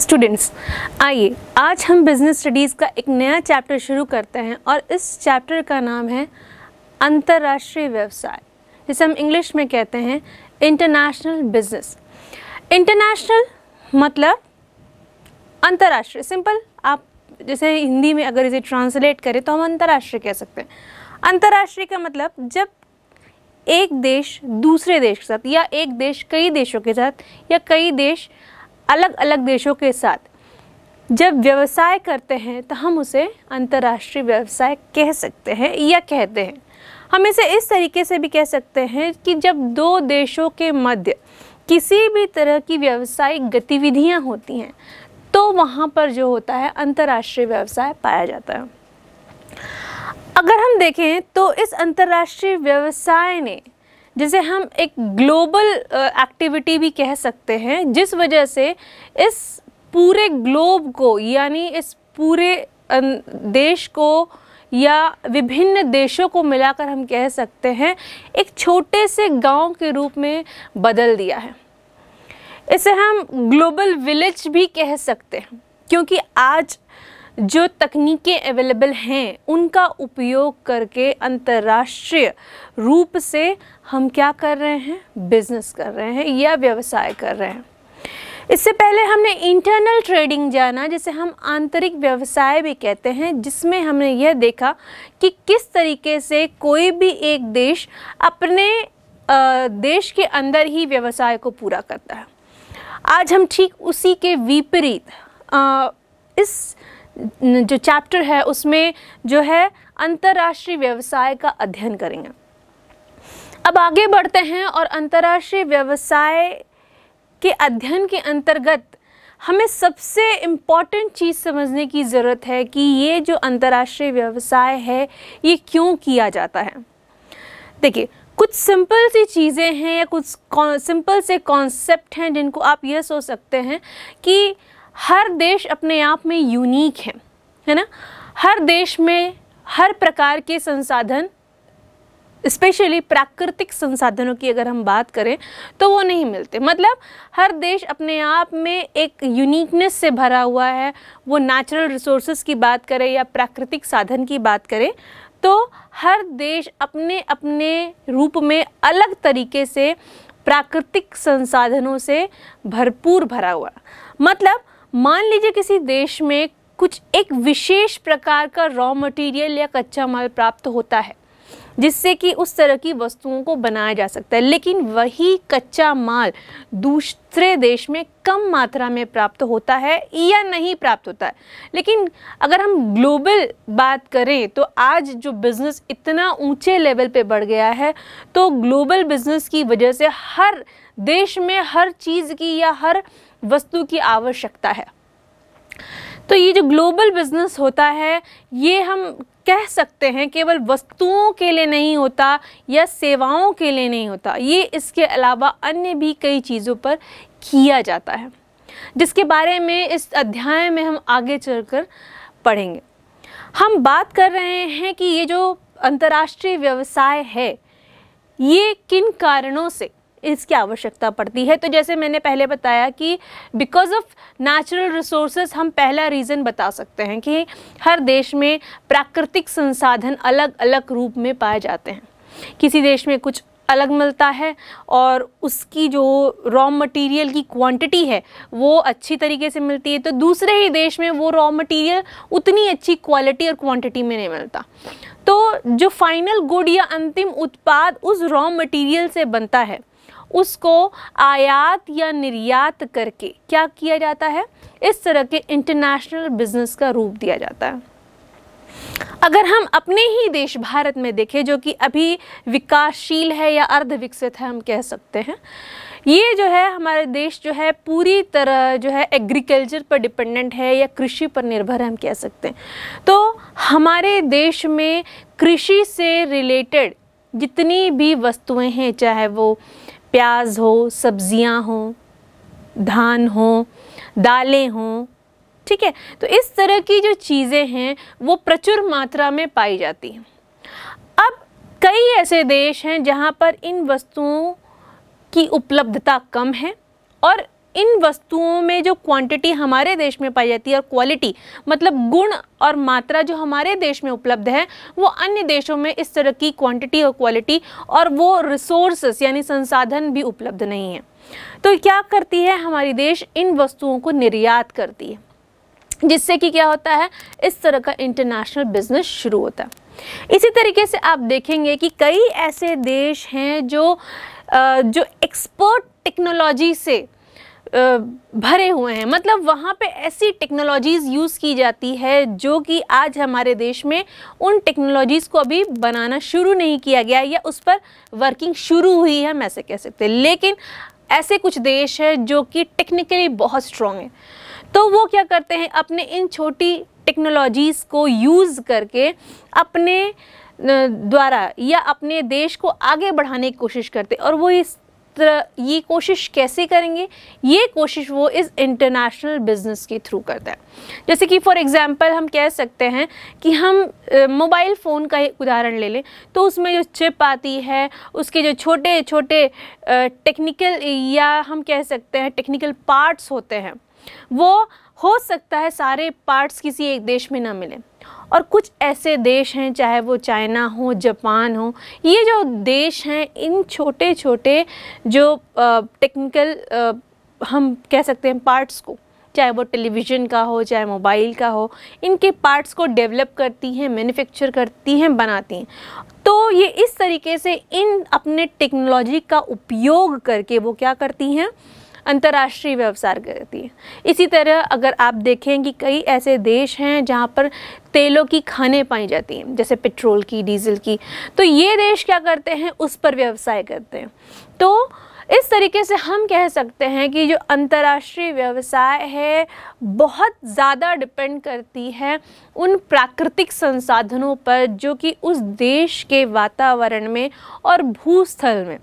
students आइए आज हम बिजनेस स्टडीज़ का एक नया चैप्टर शुरू करते हैं और इस चैप्टर का नाम है अंतर्राष्ट्रीय व्यवसाय जिसे हम इंग्लिश में कहते हैं इंटरनेशनल बिजनेस इंटरनेशनल मतलब अंतर्राष्ट्रीय सिंपल आप जैसे हिंदी में अगर इसे ट्रांसलेट करें तो हम अंतर्राष्ट्रीय कह सकते हैं अंतर्राष्ट्रीय का मतलब जब एक देश दूसरे देश के साथ या एक देश कई देशों के साथ या कई देश अलग अलग देशों के साथ जब व्यवसाय करते हैं तो हम उसे अंतर्राष्ट्रीय व्यवसाय कह सकते हैं या कहते हैं हम इसे इस तरीके से भी कह सकते हैं कि जब दो देशों के मध्य किसी भी तरह की व्यवसायिक गतिविधियां होती हैं तो वहाँ पर जो होता है अंतर्राष्ट्रीय व्यवसाय पाया जाता है अगर हम देखें तो इस अंतर्राष्ट्रीय व्यवसाय ने जिसे हम एक ग्लोबल एक्टिविटी भी कह सकते हैं जिस वजह से इस पूरे ग्लोब को यानी इस पूरे देश को या विभिन्न देशों को मिलाकर हम कह सकते हैं एक छोटे से गांव के रूप में बदल दिया है इसे हम ग्लोबल विलेज भी कह सकते हैं क्योंकि आज जो तकनीकें अवेलेबल हैं उनका उपयोग करके अंतर्राष्ट्रीय रूप से हम क्या कर रहे हैं बिजनेस कर रहे हैं या व्यवसाय कर रहे हैं इससे पहले हमने इंटरनल ट्रेडिंग जाना जिसे हम आंतरिक व्यवसाय भी कहते हैं जिसमें हमने यह देखा कि किस तरीके से कोई भी एक देश अपने देश के अंदर ही व्यवसाय को पूरा करता है आज हम ठीक उसी के विपरीत इस जो चैप्टर है उसमें जो है अंतर्राष्ट्रीय व्यवसाय का अध्ययन करेंगे अब आगे बढ़ते हैं और अंतर्राष्ट्रीय व्यवसाय के अध्ययन के अंतर्गत हमें सबसे इम्पॉर्टेंट चीज़ समझने की ज़रूरत है कि ये जो अंतर्राष्ट्रीय व्यवसाय है ये क्यों किया जाता है देखिए कुछ सिंपल सी चीज़ें हैं या कुछ सिंपल से कॉन्सेप्ट हैं जिनको आप ये सोच सकते हैं कि हर देश अपने आप में यूनिक है है ना हर देश में हर प्रकार के संसाधन स्पेशली प्राकृतिक संसाधनों की अगर हम बात करें तो वो नहीं मिलते मतलब हर देश अपने आप में एक यूनिकनेस से भरा हुआ है वो नेचुरल रिसोर्सेज की बात करें या प्राकृतिक साधन की बात करें तो हर देश अपने अपने रूप में अलग तरीके से प्राकृतिक संसाधनों से भरपूर भरा हुआ मतलब मान लीजिए किसी देश में कुछ एक विशेष प्रकार का रॉ मटेरियल या कच्चा माल प्राप्त होता है जिससे कि उस तरह की वस्तुओं को बनाया जा सकता है लेकिन वही कच्चा माल दूसरे देश में कम मात्रा में प्राप्त होता है या नहीं प्राप्त होता है लेकिन अगर हम ग्लोबल बात करें तो आज जो बिज़नेस इतना ऊंचे लेवल पे बढ़ गया है तो ग्लोबल बिज़नेस की वजह से हर देश में हर चीज़ की या हर वस्तु की आवश्यकता है तो ये जो ग्लोबल बिजनेस होता है ये हम कह सकते हैं केवल वस्तुओं के लिए नहीं होता या सेवाओं के लिए नहीं होता ये इसके अलावा अन्य भी कई चीज़ों पर किया जाता है जिसके बारे में इस अध्याय में हम आगे चलकर पढ़ेंगे हम बात कर रहे हैं कि ये जो अंतर्राष्ट्रीय व्यवसाय है ये किन कारणों से इसकी आवश्यकता पड़ती है तो जैसे मैंने पहले बताया कि बिकॉज ऑफ नेचुरल रिसोर्सेज हम पहला रीज़न बता सकते हैं कि हर देश में प्राकृतिक संसाधन अलग अलग रूप में पाए जाते हैं किसी देश में कुछ अलग मिलता है और उसकी जो रॉ मटेरियल की क्वांटिटी है वो अच्छी तरीके से मिलती है तो दूसरे ही देश में वो रॉ मटेरियल उतनी अच्छी क्वालिटी और क्वांटिटी में नहीं मिलता तो जो फाइनल गुड या अंतिम उत्पाद उस रॉ मटेरियल से बनता है उसको आयात या निर्यात करके क्या किया जाता है इस तरह के इंटरनेशनल बिजनेस का रूप दिया जाता है अगर हम अपने ही देश भारत में देखें जो कि अभी विकासशील है या अर्ध विकसित है हम कह सकते हैं ये जो है हमारे देश जो है पूरी तरह जो है एग्रीकल्चर पर डिपेंडेंट है या कृषि पर निर्भर है हम कह सकते हैं तो हमारे देश में कृषि से रिलेटेड जितनी भी वस्तुएं हैं चाहे वो प्याज हो सब्जियां हो धान हो दालें हों ठीक है तो इस तरह की जो चीज़ें हैं वो प्रचुर मात्रा में पाई जाती हैं अब कई ऐसे देश हैं जहाँ पर इन वस्तुओं की उपलब्धता कम है और इन वस्तुओं में जो क्वांटिटी हमारे देश में पाई जाती है और क्वालिटी मतलब गुण और मात्रा जो हमारे देश में उपलब्ध है वो अन्य देशों में इस तरह की क्वांटिटी और क्वालिटी और वो रिसोर्सेस यानी संसाधन भी उपलब्ध नहीं है तो क्या करती है हमारी देश इन वस्तुओं को निर्यात करती है जिससे कि क्या होता है इस तरह का इंटरनेशनल बिजनेस शुरू होता है इसी तरीके से आप देखेंगे कि कई ऐसे देश हैं जो जो एक्सपर्ट टेक्नोलॉजी से भरे हुए हैं मतलब वहाँ पे ऐसी टेक्नोलॉजीज़ यूज़ की जाती है जो कि आज हमारे देश में उन टेक्नोलॉजीज़ को अभी बनाना शुरू नहीं किया गया या उस पर वर्किंग शुरू हुई है हम ऐसे कह सकते हैं लेकिन ऐसे कुछ देश है जो कि टेक्निकली बहुत स्ट्रॉन्ग है तो वो क्या करते हैं अपने इन छोटी टेक्नोलॉजीज़ को यूज़ करके अपने द्वारा या अपने देश को आगे बढ़ाने की कोशिश करते और वो इस ये कोशिश कैसे करेंगे ये कोशिश वो इस इंटरनेशनल बिज़नेस के थ्रू करता है जैसे कि फॉर एग्ज़ाम्पल हम कह सकते हैं कि हम मोबाइल फ़ोन का उदाहरण ले लें तो उसमें जो चिप आती है उसके जो छोटे छोटे टेक्निकल या हम कह सकते हैं टेक्निकल पार्ट्स होते हैं वो हो सकता है सारे पार्ट्स किसी एक देश में ना मिलें और कुछ ऐसे देश हैं चाहे वो चाइना हो जापान हो ये जो देश हैं इन छोटे छोटे जो टेक्निकल हम कह सकते हैं पार्ट्स को चाहे वो टेलीविज़न का हो चाहे मोबाइल का हो इनके पार्ट्स को डेवलप करती हैं मैन्युफैक्चर करती हैं बनाती हैं तो ये इस तरीके से इन अपने टेक्नोलॉजी का उपयोग करके वो क्या करती हैं अंतर्राष्ट्रीय व्यवसाय करती है इसी तरह अगर आप देखें कि कई ऐसे देश हैं जहाँ पर तेलों की खाने पाई जाती हैं जैसे पेट्रोल की डीजल की तो ये देश क्या करते हैं उस पर व्यवसाय करते हैं तो इस तरीके से हम कह सकते हैं कि जो अंतर्राष्ट्रीय व्यवसाय है बहुत ज़्यादा डिपेंड करती है उन प्राकृतिक संसाधनों पर जो कि उस देश के वातावरण में और भूस्थल में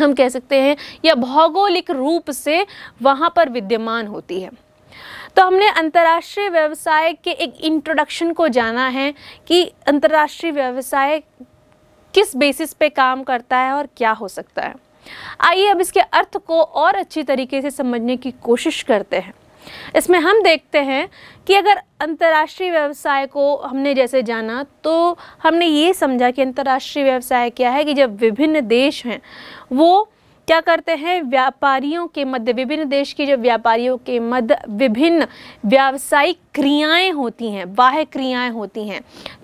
हम कह सकते हैं या भौगोलिक रूप से वहाँ पर विद्यमान होती है तो हमने अंतर्राष्ट्रीय व्यवसाय के एक इंट्रोडक्शन को जाना है कि अंतर्राष्ट्रीय व्यवसाय किस बेसिस पे काम करता है और क्या हो सकता है आइए अब इसके अर्थ को और अच्छी तरीके से समझने की कोशिश करते हैं इसमें हम देखते हैं कि अगर अंतर्राष्ट्रीय व्यवसाय को हमने जैसे जाना तो हमने ये समझा कि अंतर्राष्ट्रीय व्यवसाय क्या है कि जब विभिन्न देश हैं वो क्या करते हैं व्यापारियों के मध्य विभिन्न देश के जो व्यापारियों के मध्य विभिन्न व्यावसायिक क्रियाएं होती हैं बाह्य क्रियाएं होती हैं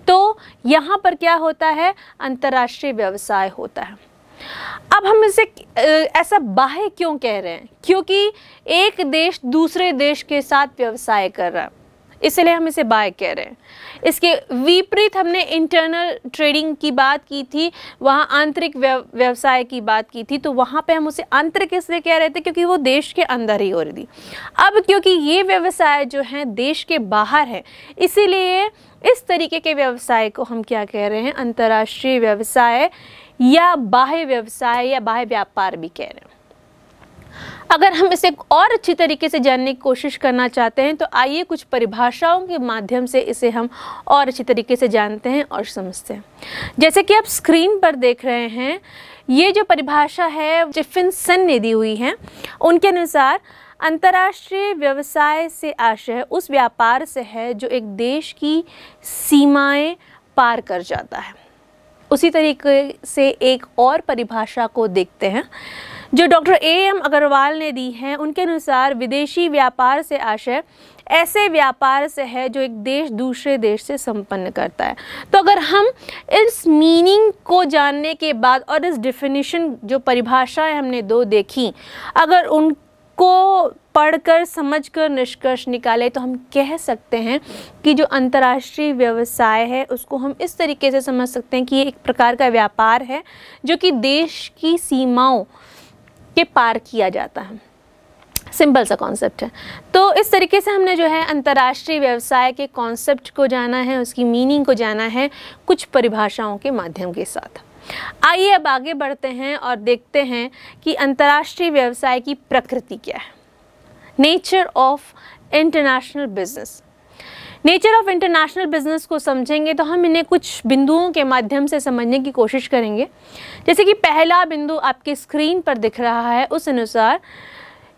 तो यहाँ पर क्या होता है अंतर्राष्ट्रीय व्यवसाय होता है अब हम इसे ऐसा बाह्य क्यों कह रहे हैं क्योंकि एक देश दूसरे देश के साथ व्यवसाय कर रहा है इसलिए हम इसे बाह्य कह रहे हैं इसके विपरीत हमने इंटरनल ट्रेडिंग की बात की थी वहाँ आंतरिक व्यवसाय की बात की थी तो वहाँ पे हम उसे आंतरिक इसलिए कह रहे थे क्योंकि वो देश के अंदर ही हो रही थी अब क्योंकि ये व्यवसाय जो है देश के बाहर है इसीलिए इस तरीके के व्यवसाय को हम क्या कह रहे हैं अंतर्राष्ट्रीय व्यवसाय या बाह्य व्यवसाय या बाह्य व्यापार भी कह रहे हैं अगर हम इसे और अच्छी तरीके से जानने की कोशिश करना चाहते हैं तो आइए कुछ परिभाषाओं के माध्यम से इसे हम और अच्छी तरीके से जानते हैं और समझते हैं जैसे कि आप स्क्रीन पर देख रहे हैं ये जो परिभाषा है जिफिन सन ने दी हुई है उनके अनुसार अंतर्राष्ट्रीय व्यवसाय से आशय उस व्यापार से है जो एक देश की सीमाएं पार कर जाता है उसी तरीके से एक और परिभाषा को देखते हैं जो डॉक्टर ए एम अग्रवाल ने दी है उनके अनुसार विदेशी व्यापार से आशय ऐसे व्यापार से है जो एक देश दूसरे देश से संपन्न करता है तो अगर हम इस मीनिंग को जानने के बाद और इस डिफिनीशन जो परिभाषाएं हमने दो देखी अगर उन को पढ़कर समझकर निष्कर्ष निकाले तो हम कह सकते हैं कि जो अंतर्राष्ट्रीय व्यवसाय है उसको हम इस तरीके से समझ सकते हैं कि ये एक प्रकार का व्यापार है जो कि देश की सीमाओं के पार किया जाता है सिंपल सा कॉन्सेप्ट है तो इस तरीके से हमने जो है अंतर्राष्ट्रीय व्यवसाय के कॉन्सेप्ट को जाना है उसकी मीनिंग को जाना है कुछ परिभाषाओं के माध्यम के साथ आइए अब आगे बढ़ते हैं और देखते हैं कि अंतर्राष्ट्रीय व्यवसाय की प्रकृति क्या है nature of international business nature of international business को समझेंगे तो हम इन्हें कुछ बिंदुओं के माध्यम से समझने की कोशिश करेंगे जैसे कि पहला बिंदु आपके स्क्रीन पर दिख रहा है उस अनुसार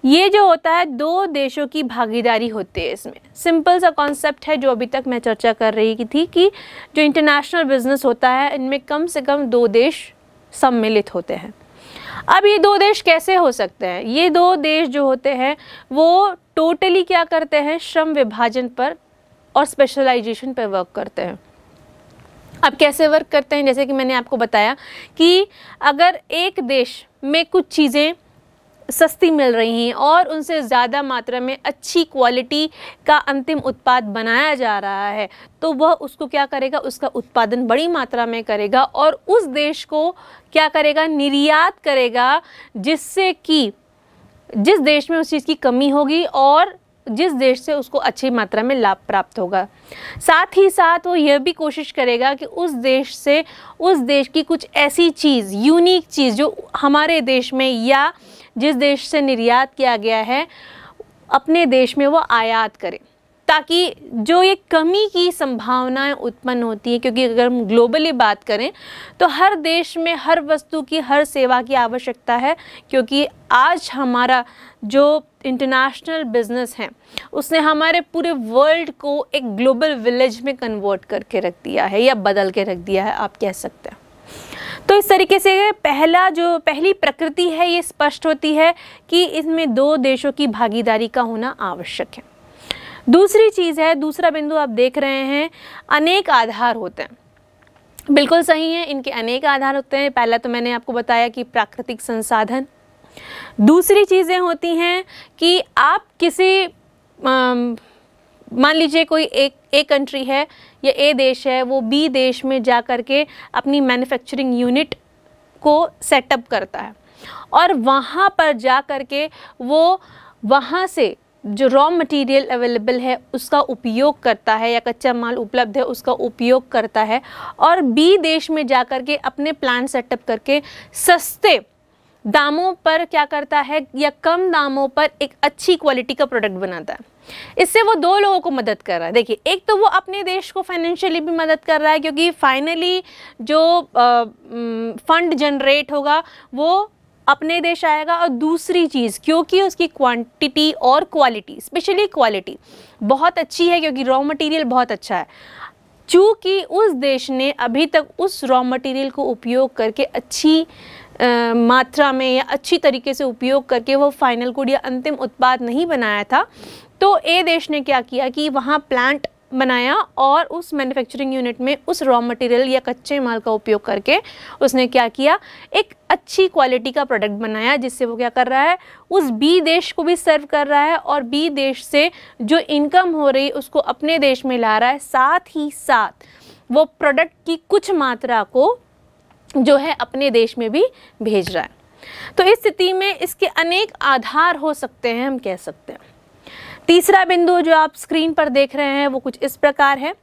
ये जो होता है दो देशों की भागीदारी होती है इसमें सिंपल सा कॉन्सेप्ट है जो अभी तक मैं चर्चा कर रही थी कि जो इंटरनेशनल बिजनेस होता है इनमें कम से कम दो देश सम्मिलित होते हैं अब ये दो देश कैसे हो सकते हैं ये दो देश जो होते हैं वो टोटली क्या करते हैं श्रम विभाजन पर और स्पेशलाइजेशन पर वर्क करते हैं अब कैसे वर्क करते हैं जैसे कि मैंने आपको बताया कि अगर एक देश में कुछ चीज़ें सस्ती मिल रही हैं और उनसे ज़्यादा मात्रा में अच्छी क्वालिटी का अंतिम उत्पाद बनाया जा रहा है तो वह उसको क्या करेगा उसका उत्पादन बड़ी मात्रा में करेगा और उस देश को क्या करेगा निर्यात करेगा जिससे कि जिस देश में उस चीज़ की कमी होगी और जिस देश से उसको अच्छी मात्रा में लाभ प्राप्त होगा साथ ही साथ वो यह भी कोशिश करेगा कि उस देश से उस देश की कुछ ऐसी चीज़ यूनिक चीज़ जो हमारे देश में या जिस देश से निर्यात किया गया है अपने देश में वो आयात करें ताकि जो ये कमी की संभावनाएं उत्पन्न होती हैं क्योंकि अगर हम ग्लोबली बात करें तो हर देश में हर वस्तु की हर सेवा की आवश्यकता है क्योंकि आज हमारा जो इंटरनेशनल बिजनेस है उसने हमारे पूरे वर्ल्ड को एक ग्लोबल विलेज में कन्वर्ट करके रख दिया है या बदल के रख दिया है आप कह सकते हैं तो इस तरीके से पहला जो पहली प्रकृति है ये स्पष्ट होती है कि इसमें दो देशों की भागीदारी का होना आवश्यक है दूसरी चीज़ है दूसरा बिंदु आप देख रहे हैं अनेक आधार होते हैं बिल्कुल सही है इनके अनेक आधार होते हैं पहला तो मैंने आपको बताया कि प्राकृतिक संसाधन दूसरी चीज़ें होती हैं कि आप किसी मान लीजिए कोई एक एक कंट्री है या ए देश है वो बी देश में जा कर के अपनी मैन्युफैक्चरिंग यूनिट को सेटअप करता है और वहाँ पर जा कर के वो वहाँ से जो रॉ मटेरियल अवेलेबल है उसका उपयोग करता है या कच्चा माल उपलब्ध है उसका उपयोग करता है और बी देश में जा कर के अपने प्लान सेटअप करके सस्ते दामों पर क्या करता है या कम दामों पर एक अच्छी क्वालिटी का प्रोडक्ट बनाता है इससे वो दो लोगों को मदद कर रहा है देखिए एक तो वो अपने देश को फाइनेंशियली भी मदद कर रहा है क्योंकि फाइनली जो फंड जनरेट होगा वो अपने देश आएगा और दूसरी चीज़ क्योंकि उसकी क्वांटिटी और क्वालिटी स्पेशली क्वालिटी बहुत अच्छी है क्योंकि रॉ मटेरियल बहुत अच्छा है चूँकि उस देश ने अभी तक उस रॉ मटेरियल को उपयोग करके अच्छी आ, मात्रा में या अच्छी तरीके से उपयोग करके वो फाइनल गुड या अंतिम उत्पाद नहीं बनाया था तो ए देश ने क्या किया कि वहाँ प्लांट बनाया और उस मैन्युफैक्चरिंग यूनिट में उस रॉ मटेरियल या कच्चे माल का उपयोग करके उसने क्या किया एक अच्छी क्वालिटी का प्रोडक्ट बनाया जिससे वो क्या कर रहा है उस बी देश को भी सर्व कर रहा है और बी देश से जो इनकम हो रही उसको अपने देश में ला रहा है साथ ही साथ वो प्रोडक्ट की कुछ मात्रा को जो है अपने देश में भी भेज रहा है तो इस स्थिति में इसके अनेक आधार हो सकते हैं हम कह सकते हैं तीसरा बिंदु जो आप स्क्रीन पर देख रहे हैं वो कुछ इस प्रकार है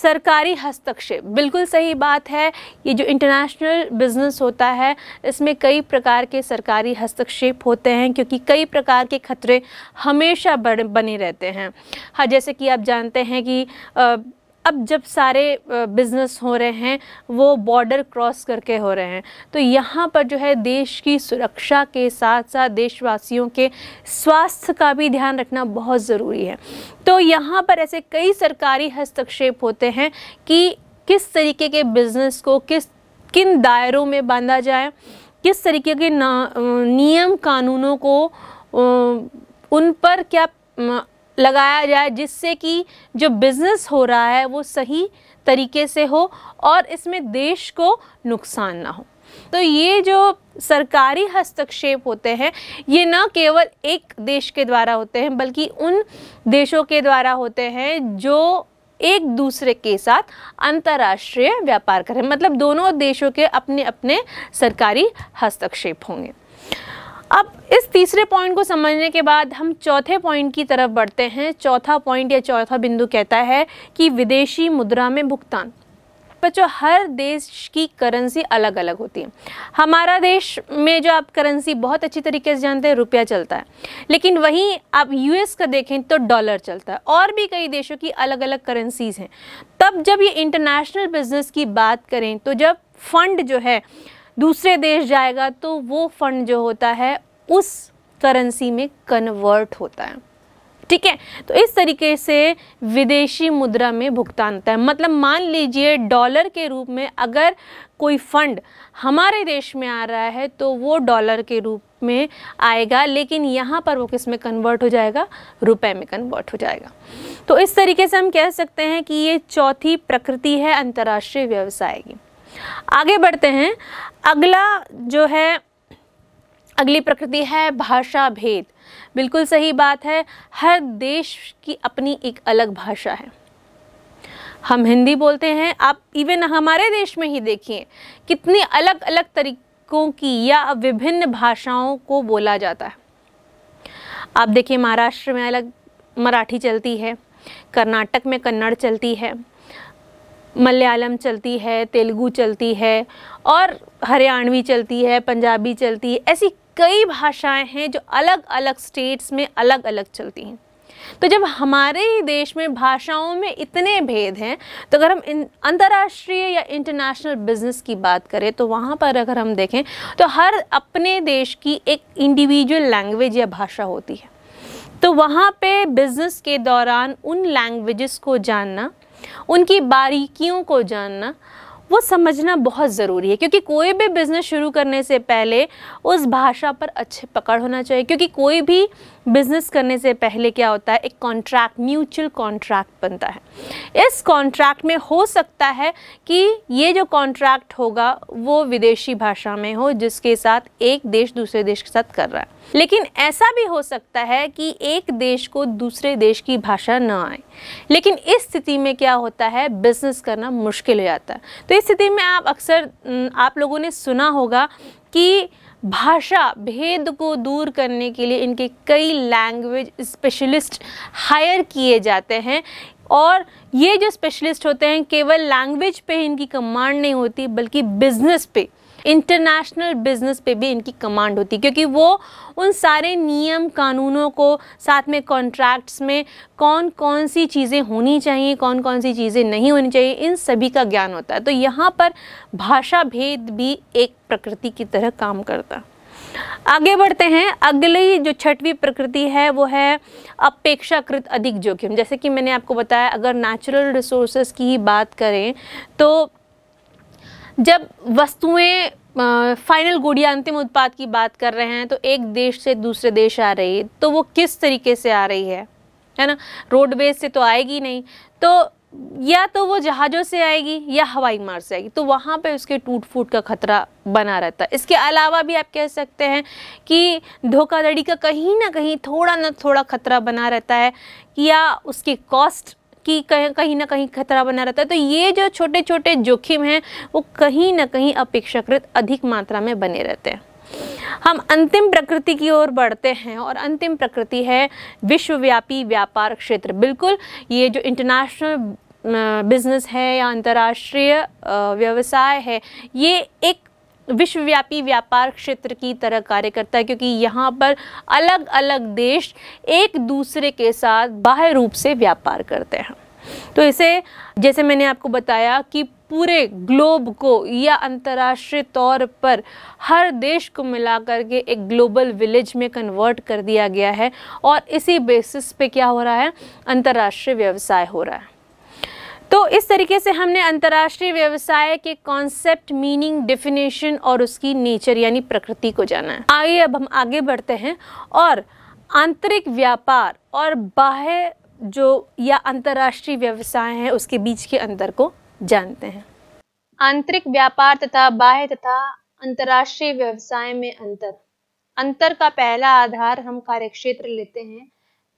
सरकारी हस्तक्षेप बिल्कुल सही बात है ये जो इंटरनेशनल बिजनेस होता है इसमें कई प्रकार के सरकारी हस्तक्षेप होते हैं क्योंकि कई प्रकार के खतरे हमेशा बने रहते हैं हाँ जैसे कि आप जानते हैं कि आ, अब जब सारे बिज़नेस हो रहे हैं वो बॉर्डर क्रॉस करके हो रहे हैं तो यहाँ पर जो है देश की सुरक्षा के साथ साथ देशवासियों के स्वास्थ्य का भी ध्यान रखना बहुत ज़रूरी है तो यहाँ पर ऐसे कई सरकारी हस्तक्षेप होते हैं कि किस तरीके के बिज़नेस को किस किन दायरों में बांधा जाए किस तरीके के नियम कानूनों को उन पर क्या लगाया जाए जिससे कि जो बिज़नेस हो रहा है वो सही तरीके से हो और इसमें देश को नुकसान ना हो तो ये जो सरकारी हस्तक्षेप होते हैं ये न केवल एक देश के द्वारा होते हैं बल्कि उन देशों के द्वारा होते हैं जो एक दूसरे के साथ अंतर्राष्ट्रीय व्यापार करें मतलब दोनों देशों के अपने अपने सरकारी हस्तक्षेप होंगे अब इस तीसरे पॉइंट को समझने के बाद हम चौथे पॉइंट की तरफ बढ़ते हैं चौथा पॉइंट या चौथा बिंदु कहता है कि विदेशी मुद्रा में भुगतान बच्चों हर देश की करेंसी अलग अलग होती है हमारा देश में जो आप करेंसी बहुत अच्छी तरीके से जानते हैं रुपया चलता है लेकिन वहीं आप यूएस का देखें तो डॉलर चलता है और भी कई देशों की अलग अलग करेंसीज़ हैं तब जब ये इंटरनेशनल बिजनेस की बात करें तो जब फंड जो है दूसरे देश जाएगा तो वो फ़ंड जो होता है उस करेंसी में कन्वर्ट होता है ठीक है तो इस तरीके से विदेशी मुद्रा में भुगतान होता है मतलब मान लीजिए डॉलर के रूप में अगर कोई फंड हमारे देश में आ रहा है तो वो डॉलर के रूप में आएगा लेकिन यहाँ पर वो किस में कन्वर्ट हो जाएगा रुपए में कन्वर्ट हो जाएगा तो इस तरीके से हम कह सकते हैं कि ये चौथी प्रकृति है अंतर्राष्ट्रीय व्यवसाय की आगे बढ़ते हैं अगला जो है अगली प्रकृति है भाषा भेद बिल्कुल सही बात है हर देश की अपनी एक अलग भाषा है हम हिंदी बोलते हैं आप इवन हमारे देश में ही देखिए कितनी अलग अलग तरीक़ों की या विभिन्न भाषाओं को बोला जाता है आप देखिए महाराष्ट्र में अलग मराठी चलती है कर्नाटक में कन्नड़ चलती है मलयालम चलती है तेलुगू चलती है और हरियाणवी चलती है पंजाबी चलती है ऐसी कई भाषाएं हैं जो अलग अलग स्टेट्स में अलग अलग चलती हैं तो जब हमारे ही देश में भाषाओं में इतने भेद हैं तो अगर हम अंतर्राष्ट्रीय या इंटरनेशनल बिजनेस की बात करें तो वहाँ पर अगर हम देखें तो हर अपने देश की एक इंडिविजुअल लैंग्वेज या भाषा होती है तो वहाँ पे बिज़नेस के दौरान उन लैंग्वेजेस को जानना उनकी बारीकियों को जानना वो समझना बहुत ज़रूरी है क्योंकि कोई भी बिज़नेस शुरू करने से पहले उस भाषा पर अच्छे पकड़ होना चाहिए क्योंकि कोई भी बिज़नेस करने से पहले क्या होता है एक कॉन्ट्रैक्ट म्यूचुअल कॉन्ट्रैक्ट बनता है इस कॉन्ट्रैक्ट में हो सकता है कि ये जो कॉन्ट्रैक्ट होगा वो विदेशी भाषा में हो जिसके साथ एक देश दूसरे देश के साथ कर रहा है लेकिन ऐसा भी हो सकता है कि एक देश को दूसरे देश की भाषा ना आए लेकिन इस स्थिति में क्या होता है बिज़नेस करना मुश्किल हो जाता है तो इस स्थिति में आप अक्सर आप लोगों ने सुना होगा कि भाषा भेद को दूर करने के लिए इनके कई लैंग्वेज स्पेशलिस्ट हायर किए जाते हैं और ये जो स्पेशलिस्ट होते हैं केवल लैंग्वेज पे इनकी कमांड नहीं होती बल्कि बिजनेस पे इंटरनेशनल बिजनेस पे भी इनकी कमांड होती है क्योंकि वो उन सारे नियम कानूनों को साथ में कॉन्ट्रैक्ट्स में कौन कौन सी चीज़ें होनी चाहिए कौन कौन सी चीज़ें नहीं होनी चाहिए इन सभी का ज्ञान होता है तो यहाँ पर भाषा भेद भी एक प्रकृति की तरह काम करता है आगे बढ़ते हैं अगली जो छठवीं प्रकृति है वो है अपेक्षाकृत अधिक जोखिम जैसे कि मैंने आपको बताया अगर नेचुरल रिसोर्सेज की ही बात करें तो जब वस्तुएं फाइनल गुड़िया अंतिम उत्पाद की बात कर रहे हैं तो एक देश से दूसरे देश आ रही है तो वो किस तरीके से आ रही है है ना रोडवेज से तो आएगी नहीं तो या तो वो जहाज़ों से आएगी या हवाई मार्ग से आएगी तो वहाँ पे उसके टूट फूट का खतरा बना रहता है इसके अलावा भी आप कह सकते हैं कि धोखाधड़ी का कहीं ना कहीं थोड़ा ना थोड़ा खतरा बना रहता है कि या उसकी कॉस्ट कि कहीं कहीं ना कहीं खतरा बना रहता है तो ये जो छोटे छोटे जोखिम हैं वो कहीं ना कहीं अपेक्षाकृत अधिक मात्रा में बने रहते हैं हम अंतिम प्रकृति की ओर बढ़ते हैं और अंतिम प्रकृति है विश्वव्यापी व्यापार क्षेत्र बिल्कुल ये जो इंटरनेशनल बिजनेस है या अंतर्राष्ट्रीय व्यवसाय है ये एक विश्वव्यापी व्यापार क्षेत्र की तरह कार्य करता है क्योंकि यहाँ पर अलग अलग देश एक दूसरे के साथ बाह्य रूप से व्यापार करते हैं तो इसे जैसे मैंने आपको बताया कि पूरे ग्लोब को या अंतर्राष्ट्रीय तौर पर हर देश को मिलाकर के एक ग्लोबल विलेज में कन्वर्ट कर दिया गया है और इसी बेसिस पे क्या हो रहा है अंतर्राष्ट्रीय व्यवसाय हो रहा है तो इस तरीके से हमने अंतर्राष्ट्रीय व्यवसाय के कॉन्सेप्ट मीनिंग डेफिनेशन और उसकी नेचर यानी प्रकृति को जाना है आइए अब हम आगे बढ़ते हैं और आंतरिक व्यापार और बाह्य जो या अंतर्राष्ट्रीय व्यवसाय है उसके बीच के अंतर को जानते हैं आंतरिक व्यापार तथा बाह्य तथा अंतर्राष्ट्रीय व्यवसाय में अंतर अंतर का पहला आधार हम कार्यक्षेत्र लेते हैं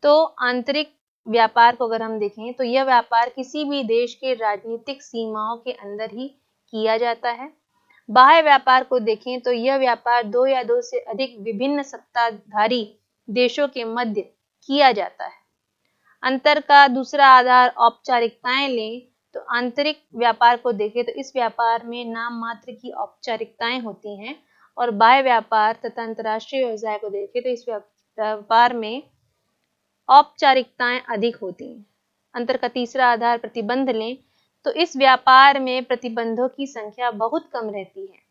तो आंतरिक व्यापार को अगर हम देखें तो यह व्यापार किसी भी देश के राजनीतिक सीमाओं के अंदर ही किया जाता है बाह्य व्यापार को देखें तो यह व्यापार दो या दो से अधिक विभिन्न सत्ताधारी देशों के मध्य किया जाता है अंतर का दूसरा आधार औपचारिकताएं लें तो आंतरिक व्यापार को देखें तो इस व्यापार में नाम मात्र की औपचारिकताएं होती हैं और बाह्य व्यापार तथा अंतर्राष्ट्रीय व्यवसाय को देखें तो इस व्यापार में औपचारिकताएं अधिक होती हैं अंतर का तीसरा आधार प्रतिबंध लें तो इस व्यापार में प्रतिबंधों की संख्या बहुत कम रहती है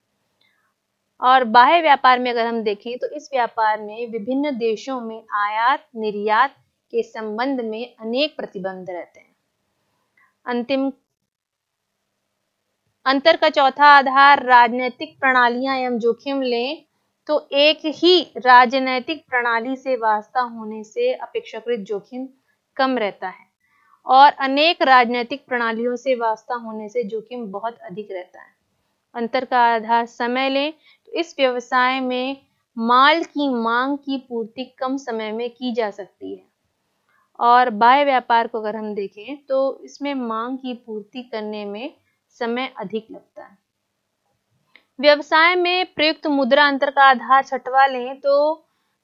और बाह्य व्यापार में अगर हम देखें तो इस व्यापार में विभिन्न देशों में आयात निर्यात के संबंध में अनेक प्रतिबंध रहते हैं अंतिम अंतर का चौथा आधार राजनीतिक प्रणालियां एवं जोखिम लें तो एक ही राजनैतिक प्रणाली से वास्ता होने से अपेक्षाकृत जोखिम कम रहता है और अनेक राजनैतिक प्रणालियों से वास्ता होने से जोखिम बहुत अधिक रहता है अंतर का आधार समय लें तो इस व्यवसाय में माल की मांग की पूर्ति कम समय में की जा सकती है और बाह्य व्यापार को अगर हम देखें तो इसमें मांग की पूर्ति करने में समय अधिक लगता है व्यवसाय में प्रयुक्त मुद्रा अंतर का आधार छठवा लें तो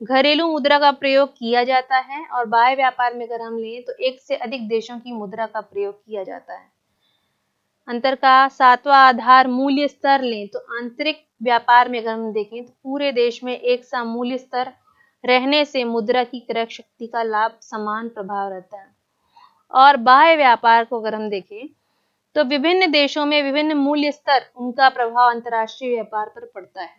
घरेलू मुद्रा का प्रयोग किया जाता है और बाह्य व्यापार में अगर हम लें तो एक से अधिक देशों की मुद्रा का प्रयोग किया जाता है अंतर का सातवां आधार मूल्य स्तर लें तो आंतरिक व्यापार में अगर हम देखें तो पूरे देश में एक सा मूल्य स्तर रहने से मुद्रा की क्रय शक्ति का लाभ समान प्रभाव रहता है और बाह्य व्यापार को अगर हम देखें तो विभिन्न देशों में विभिन्न मूल्य स्तर उनका प्रभाव अंतरराष्ट्रीय व्यापार पर पड़ता है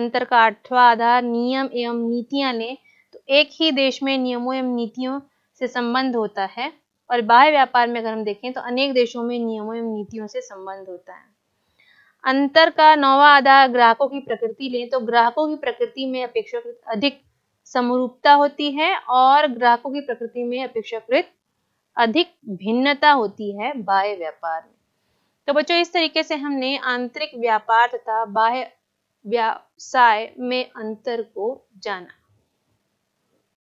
अंतर का आठवा आधार नियम एवं नीतियां ले तो एक ही देश में नियमों एवं नीतियों से संबंध होता है और बाह्य व्यापार में अगर हम देखें तो अनेक देशों में नियमों एवं नीतियों से संबंध होता है अंतर का नौवा आधार ग्राहकों की प्रकृति लें तो ग्राहकों की प्रकृति में अपेक्षाकृत अधिक समरूपता होती है और ग्राहकों की प्रकृति में अपेक्षाकृत अधिक भिन्नता होती है बाह्य व्यापार में तो बच्चों इस तरीके से हमने आंतरिक व्यापार तथा बाह्य व्यवसाय में अंतर को जाना